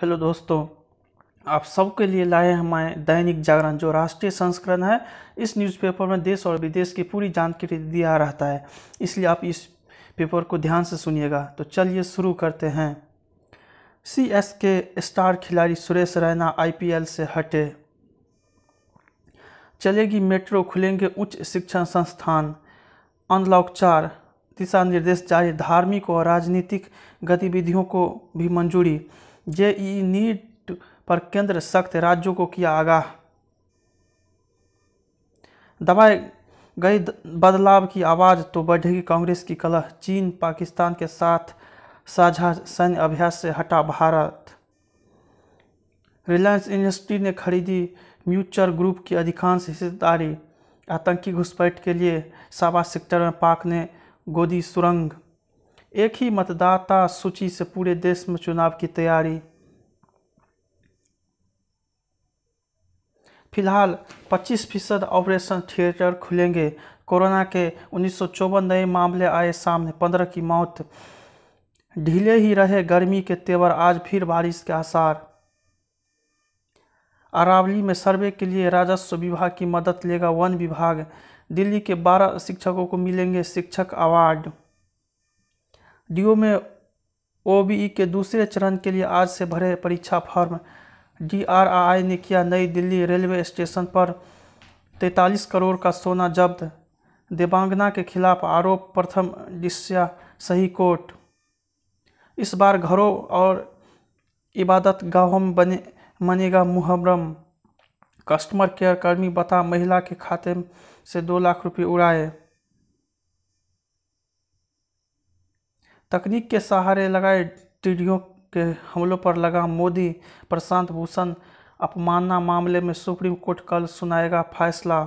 hello दोस्तों आप सबके लिए लाए हमारे दैनिक जागरण जो राष्ट्रीय संस्करण है इस न्यूज़पेपर में देश और विदेश की पूरी जानकारी दिया रहता है इसलिए आप इस पेपर को ध्यान से सुनिएगा तो चलिए शुरू करते हैं सी एस के स्टार खिलाड़ी सुरेश रैना आईपीएल से हटे चलेगी मेट्रो खुलेंगे उच्च शिक्षण संस्थान अनलॉक चार दिशा निर्देश जारी धार्मिक और राजनीतिक गतिविधियों को भी मंजूरी जेई नीट पर केंद्र सख्त राज्यों को किया आगाह दबाए गई बदलाव की आवाज़ तो बढ़ेगी कांग्रेस की कलह चीन पाकिस्तान के साथ साझा सैन्य अभ्यास से हटा भारत रिलायंस इंडस्ट्री ने खरीदी म्यूचर ग्रुप की अधिकांश हिस्सेदारी आतंकी घुसपैठ के लिए साबा सेक्टर में पाक ने गोदी सुरंग एक ही मतदाता सूची से पूरे देश में चुनाव की तैयारी फिलहाल 25 फीसद ऑपरेशन थिएटर खुलेंगे कोरोना के उन्नीस नए मामले आए सामने 15 की मौत ढीले ही रहे गर्मी के तेवर आज फिर बारिश के आसार अरावली में सर्वे के लिए राजस्व विभाग की मदद लेगा वन विभाग दिल्ली के 12 शिक्षकों को मिलेंगे शिक्षक अवार्ड डीओ में ओ के दूसरे चरण के लिए आज से भरे परीक्षा फॉर्म डीआरआई ने किया नई दिल्ली रेलवे स्टेशन पर 43 करोड़ का सोना जब्त देवांगना के खिलाफ आरोप प्रथम डिस्या सही कोर्ट इस बार घरों और इबादत गाहों में बने मनेगा मुहर्रम कस्टमर केयर कर्मी बता महिला के खाते से दो लाख रुपये उड़ाए तकनीक के सहारे लगाए टिड्डियों के हमलों पर लगा मोदी प्रशांत भूषण अपमानना मामले में सुप्रीम कोर्ट कल सुनाएगा फैसला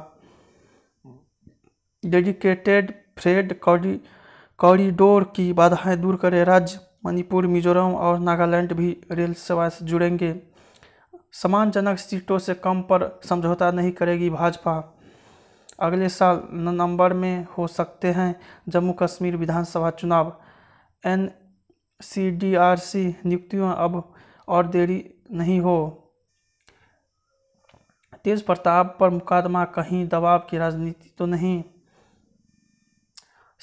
डेडिकेटेड फ्रेड कॉरिडोर की बाधाएं दूर करे राज्य मणिपुर मिजोरम और नागालैंड भी रेल सेवा से जुड़ेंगे सम्मानजनक सीटों से कम पर समझौता नहीं करेगी भाजपा अगले साल नवंबर में हो सकते हैं जम्मू कश्मीर विधानसभा चुनाव N C D R C नियुक्तियों अब और देरी नहीं हो तेज प्रताप पर मुकदमा कहीं दबाव की राजनीति तो नहीं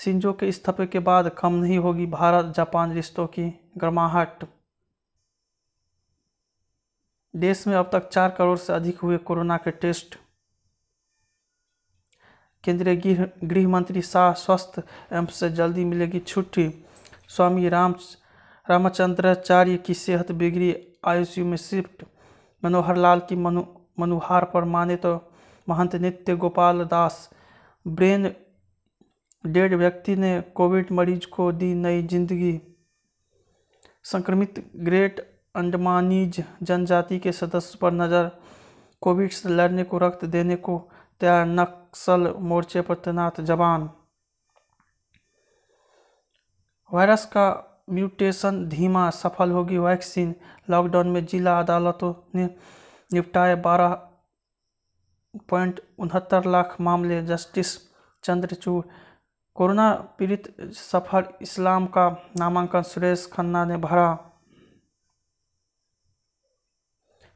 सिंजो के इस्तीफे के बाद कम नहीं होगी भारत जापान रिश्तों की गर्माहट देश में अब तक चार करोड़ से अधिक हुए कोरोना के टेस्ट केंद्रीय गृह गृह मंत्री शाह स्वस्थ एम्स से जल्दी मिलेगी छुट्टी स्वामी राम रामचंद्राचार्य की सेहत बिगड़ी आईसीयू में शिफ्ट मनोहर लाल की मनु मनुहार पर माने तो महंत नित्य गोपाल दास ब्रेन डेड व्यक्ति ने कोविड मरीज को दी नई जिंदगी संक्रमित ग्रेट अंडमानीज जनजाति के सदस्य पर नज़र कोविड से लड़ने को रक्त देने को तैयार नक्सल मोर्चे पर तैनात जवान वायरस का म्यूटेशन धीमा सफल होगी वैक्सीन लॉकडाउन में जिला अदालतों ने निपटाए बारह पॉइंट उनहत्तर लाख मामले जस्टिस चंद्रचूड़ कोरोना पीड़ित सफर इस्लाम का नामांकन सुरेश खन्ना ने भरा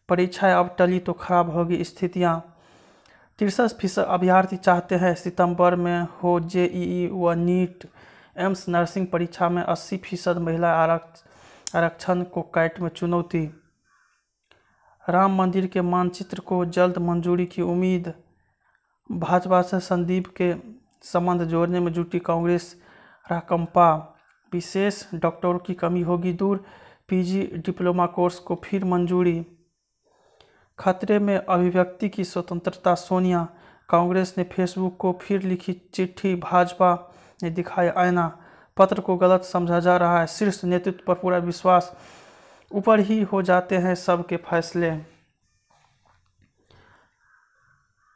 परीक्षाएं अब टली तो खराब होगी स्थितियां तिरसठ फीसद अभ्यर्थी चाहते हैं सितंबर में हो जेईई व नीट एम्स नर्सिंग परीक्षा में 80 फीसद महिला आरक्षण को कैट में चुनौती राम मंदिर के मानचित्र को जल्द मंजूरी की उम्मीद भाजपा से संदीप के संबंध जोड़ने में जुटी कांग्रेस राकंपा विशेष डॉक्टरों की कमी होगी दूर पीजी डिप्लोमा कोर्स को फिर मंजूरी खतरे में अभिव्यक्ति की स्वतंत्रता सोनिया कांग्रेस ने फेसबुक को फिर लिखी चिट्ठी भाजपा ने दिखाया आयना पत्र को गलत समझा जा रहा है शीर्ष नेतृत्व पर पूरा विश्वास ऊपर ही हो जाते हैं सबके फैसले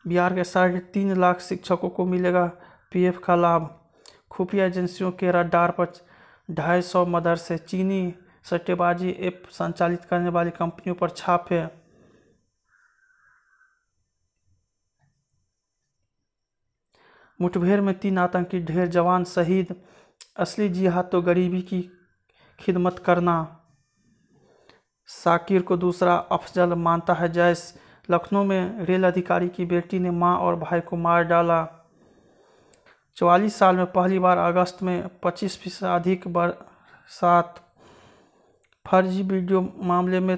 बिहार के साढ़े तीन लाख शिक्षकों को मिलेगा पीएफ का लाभ खुफिया एजेंसियों के रडार पर ढाई सौ मदरसे चीनी सट्टेबाजी ऐप संचालित करने वाली कंपनियों पर छापे मुठभेड़ में तीन आतंकी ढेर जवान शहीद असली जिहाद तो गरीबी की खिदमत करना साकिर को दूसरा अफजल मानता है जैस लखनऊ में रेल अधिकारी की बेटी ने मां और भाई को मार डाला चवालीस साल में पहली बार अगस्त में पच्चीस फीसद अधिक बरसात फर्जी वीडियो मामले में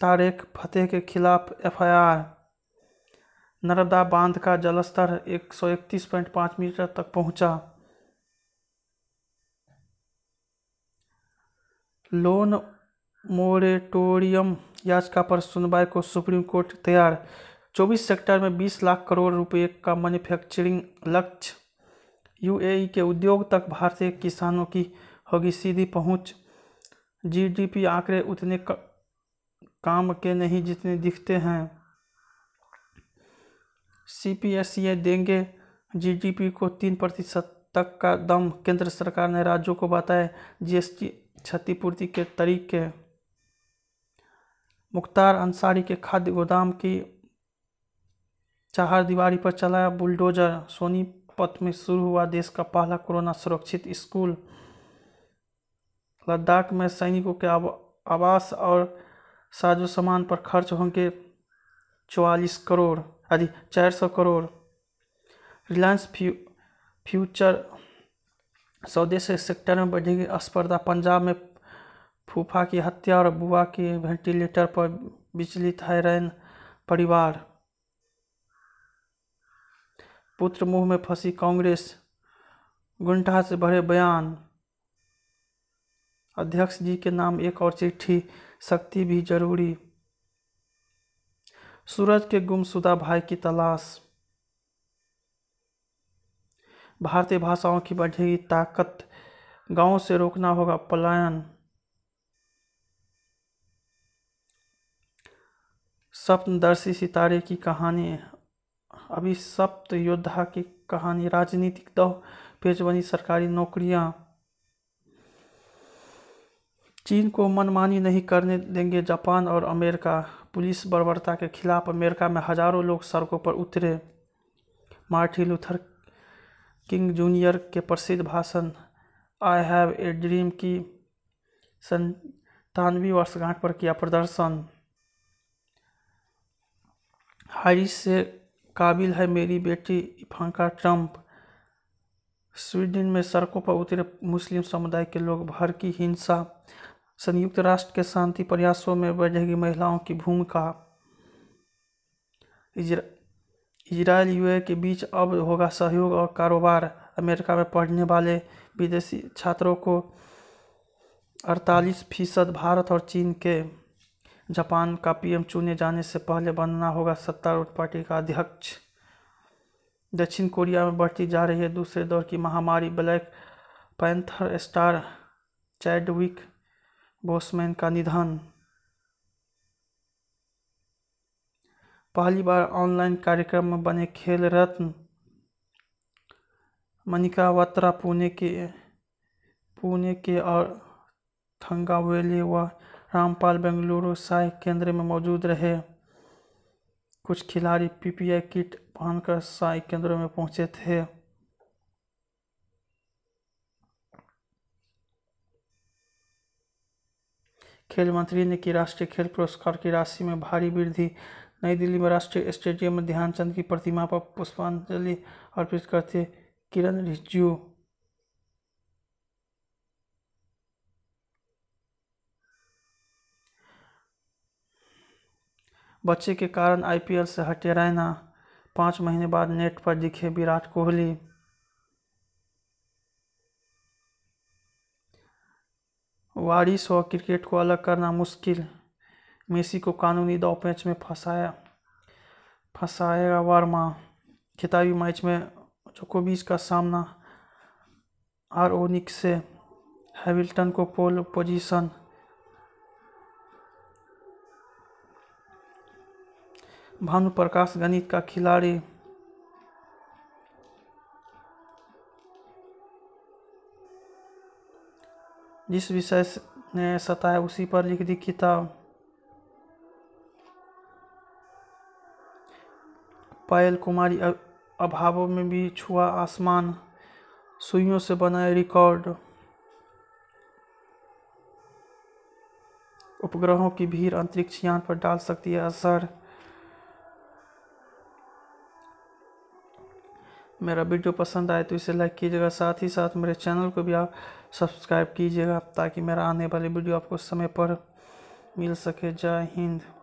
तारेक फतेह के खिलाफ एफआईआर नर्मदा बांध का जलस्तर एक सौ इकतीस पॉइंट पाँच मीटर तक पहुंचा लोन मोरेटोरियम याचिका पर सुनवाई को सुप्रीम कोर्ट तैयार 24 सेक्टर में 20 लाख करोड़ रुपए का मैन्युफैक्चरिंग लक्ष्य यूएई के उद्योग तक भारतीय किसानों की होगी सीधी पहुंच जीडीपी आंकड़े उतने का, काम के नहीं जितने दिखते हैं सी देंगे जीडीपी को तीन प्रतिशत तक का दम केंद्र सरकार ने राज्यों को बताया जीएसटी क्षतिपूर्ति के तरीके मुख्तार अंसारी के खाद्य गोदाम की चार दीवारी पर चलाया बुलडोजर सोनीपत में शुरू हुआ देश का पहला कोरोना सुरक्षित स्कूल लद्दाख में सैनिकों के आवास और साजो सामान पर खर्च होंगे चौवालीस करोड़ आदि हाँ चार सौ करोड़ रिलायंस फ्यू फ्यूचर स्वदेश सेक्टर में बढ़ेगी स्पर्धा पंजाब में फूफा की हत्या और बुआ के वेंटिलेटर पर विचलित हैरान परिवार पुत्र मुंह में फंसी कांग्रेस गुंडा से भरे बयान अध्यक्ष जी के नाम एक और चिट्ठी शक्ति भी जरूरी सूरज के गुमशुदा भाई की तलाश भारतीय भाषाओं की बढ़ेगी ताकत गांव से रोकना होगा पलायन सप्तदर्शी सितारे की कहानी सप्त योद्धा की कहानी राजनीतिक दौ पेज बनी सरकारी नौकरियां चीन को मनमानी नहीं करने देंगे जापान और अमेरिका पुलिस बर्बरता के खिलाफ अमेरिका में हजारों लोग सड़कों पर उतरे मार्टिन लूथर किंग जूनियर के प्रसिद्ध भाषण आई हैव ए ड्रीम की संतानवी वर्षगांठ पर किया प्रदर्शन हारिस से काबिल है मेरी बेटी इफांका ट्रंप स्वीडन में सड़कों पर उतरे मुस्लिम समुदाय के लोग भर की हिंसा संयुक्त राष्ट्र के शांति प्रयासों में बढ़ेगी महिलाओं की भूमिका इजराइल यूए के बीच अब होगा सहयोग और कारोबार अमेरिका में पढ़ने वाले विदेशी छात्रों को 48 फीसद भारत और चीन के जापान का पीएम चुने जाने से पहले बनना होगा सत्तारूढ़ पार्टी का अध्यक्ष दक्षिण कोरिया में बढ़ती जा रही है दूसरे दौर की महामारी black panther star Chadwick Boseman का निधन पहली बार ऑनलाइन कार्यक्रम में बने खेल रत्न मनिका वात्रा पुणे के पुणे के और थंगावेली व रामपाल बेंगलुरु साय केंद्र में मौजूद रहे कुछ खिलाड़ी पीपीआई किट पहनकर साय केंद्रों में पहुंचे थे खेल मंत्री ने की राष्ट्रीय खेल पुरस्कार की राशि में भारी वृद्धि नई दिल्ली में राष्ट्रीय स्टेडियम में ध्यानचंद की प्रतिमा पर पुष्पांजलि अर्पित करते किरण रिजिजू बच्चे के कारण आईपीएल से हटे रैना पाँच महीने बाद नेट पर दिखे विराट कोहली वारिस और क्रिकेट को अलग करना मुश्किल मेसी को कानूनी दाव मैच में फंसाया फंसाएगा वर्मा खिताबी मैच में चोकोबीज का सामना आर ओनिक से हैविल्टन को पोल पोजीशन भानु प्रकाश गणित का खिलाड़ी जिस विषय ने सताया उसी पर लिख दी किताब पायल कुमारी अभावों में भी छुआ आसमान सुइयों से बनाए रिकॉर्ड उपग्रहों की भीड़ अंतरिक्ष यान पर डाल सकती है असर मेरा वीडियो पसंद आए तो इसे लाइक कीजिएगा साथ ही साथ मेरे चैनल को भी आप सब्सक्राइब कीजिएगा ताकि मेरा आने वाली वीडियो आपको समय पर मिल सके जय हिंद